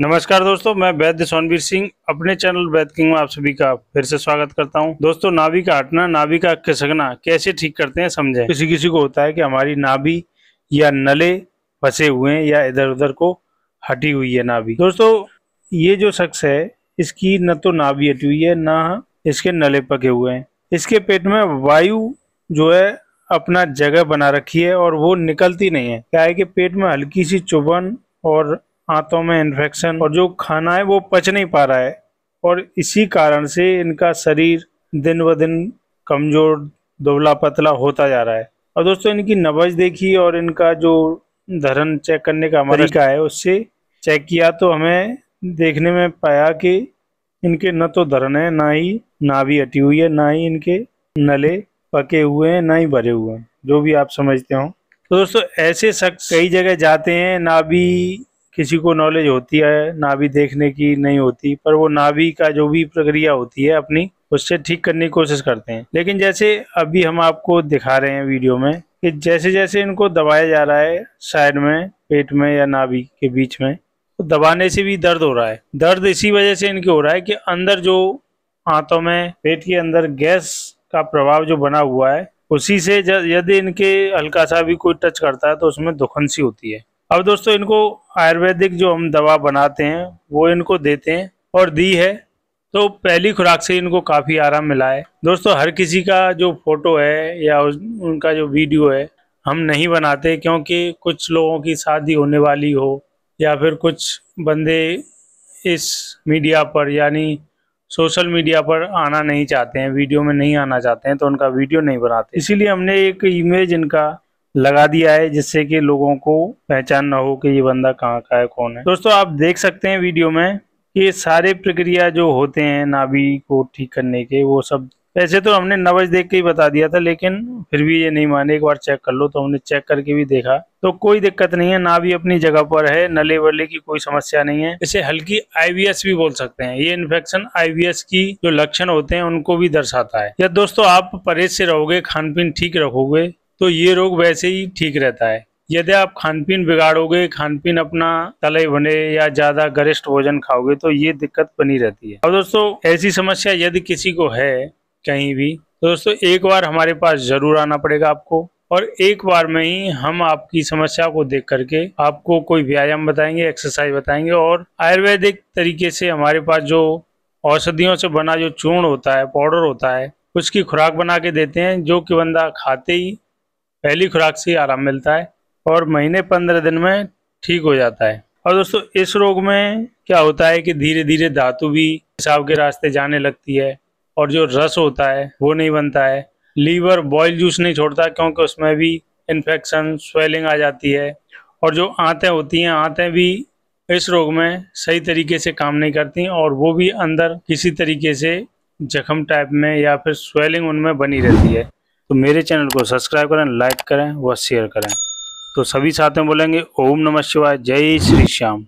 नमस्कार दोस्तों मैं वैद्य सोनवीर सिंह अपने चैनल वैद्य किंग में आप सभी का फिर से स्वागत करता हूं दोस्तों नाभि का हटना नाभि का खिसकना कैसे ठीक करते हैं समझें किसी किसी को होता है कि हमारी नाभि या नले फंसे हुए हैं या इधर उधर को हटी हुई है नाभि दोस्तों ये जो शख्स है इसकी न तो नाभि हटी हुई है न इसके नले पके हुए हैं इसके पेट में वायु जो है अपना जगह बना रखी है और वो निकलती नहीं है क्या है कि पेट में हल्की सी चुभन और हाथों में इन्फेक्शन और जो खाना है वो पच नहीं पा रहा है और इसी कारण से इनका शरीर दिन ब दिन कमज़ोर दुबला पतला होता जा रहा है और दोस्तों इनकी नबज देखी और इनका जो धरन चेक करने का तरीका है उससे चेक किया तो हमें देखने में पाया कि इनके न तो धरन है ना ही भी हटी हुई है ना ही इनके नले पके हुए हैं ना ही भरे हुए हैं जो भी आप समझते हो तो दोस्तों ऐसे शख्स कई जगह जाते हैं भी किसी को नॉलेज होती है नाभि देखने की नहीं होती पर वो नाभि का जो भी प्रक्रिया होती है अपनी उससे ठीक करने की कोशिश करते हैं लेकिन जैसे अभी हम आपको दिखा रहे हैं वीडियो में कि जैसे जैसे इनको दबाया जा रहा है साइड में पेट में या नाभि के बीच में तो दबाने से भी दर्द हो रहा है दर्द इसी वजह से इनके हो रहा है कि अंदर जो आंतों में पेट के अंदर गैस का प्रभाव जो बना हुआ है उसी से यदि इनके हल्का सा भी कोई टच करता है तो उसमें दुखन सी होती है अब दोस्तों इनको आयुर्वेदिक जो हम दवा बनाते हैं वो इनको देते हैं और दी है तो पहली खुराक से इनको काफ़ी आराम मिला है दोस्तों हर किसी का जो फोटो है या उनका जो वीडियो है हम नहीं बनाते क्योंकि कुछ लोगों की शादी होने वाली हो या फिर कुछ बंदे इस मीडिया पर यानी सोशल मीडिया पर आना नहीं चाहते हैं वीडियो में नहीं आना चाहते हैं तो उनका वीडियो नहीं बनाते इसीलिए हमने एक इमेज इनका लगा दिया है जिससे कि लोगों को पहचान ना हो कि ये बंदा कहाँ का है कौन है दोस्तों आप देख सकते हैं वीडियो में ये सारे प्रक्रिया जो होते हैं नाभि को ठीक करने के वो सब वैसे तो हमने नवज देख के ही बता दिया था लेकिन फिर भी ये नहीं माने एक बार चेक कर लो तो हमने चेक करके भी देखा तो कोई दिक्कत नहीं है ना भी अपनी जगह पर है नले वले की कोई समस्या नहीं है इसे हल्की आईवीएस भी बोल सकते हैं ये इन्फेक्शन आईवीएस की जो लक्षण होते हैं उनको भी दर्शाता है या दोस्तों आप परहेज से रहोगे खान पीन ठीक रखोगे तो ये रोग वैसे ही ठीक रहता है यदि आप खान पीन बिगाड़ोगे खान पीन अपना तले बने या ज्यादा गरिष्ठ भोजन खाओगे तो ये दिक्कत बनी रहती है और दोस्तों ऐसी समस्या यदि किसी को है कहीं भी तो दोस्तों एक बार हमारे पास जरूर आना पड़ेगा आपको और एक बार में ही हम आपकी समस्या को देख करके आपको कोई व्यायाम बताएंगे एक्सरसाइज बताएंगे और आयुर्वेदिक तरीके से हमारे पास जो औषधियों से बना जो चूर्ण होता है पाउडर होता है उसकी खुराक बना के देते हैं जो कि बंदा खाते ही पहली खुराक से आराम मिलता है और महीने पंद्रह दिन में ठीक हो जाता है और दोस्तों इस रोग में क्या होता है कि धीरे धीरे धातु भी पेशाब के रास्ते जाने लगती है और जो रस होता है वो नहीं बनता है लीवर बॉयल जूस नहीं छोड़ता क्योंकि उसमें भी इन्फेक्शन स्वेलिंग आ जाती है और जो आँतें होती हैं आँतें भी इस रोग में सही तरीके से काम नहीं करती और वो भी अंदर किसी तरीके से जख्म टाइप में या फिर स्वेलिंग उनमें बनी रहती है तो मेरे चैनल को सब्सक्राइब करें लाइक करें व शेयर करें तो सभी साथ में बोलेंगे ओम नमः शिवाय जय श्री श्याम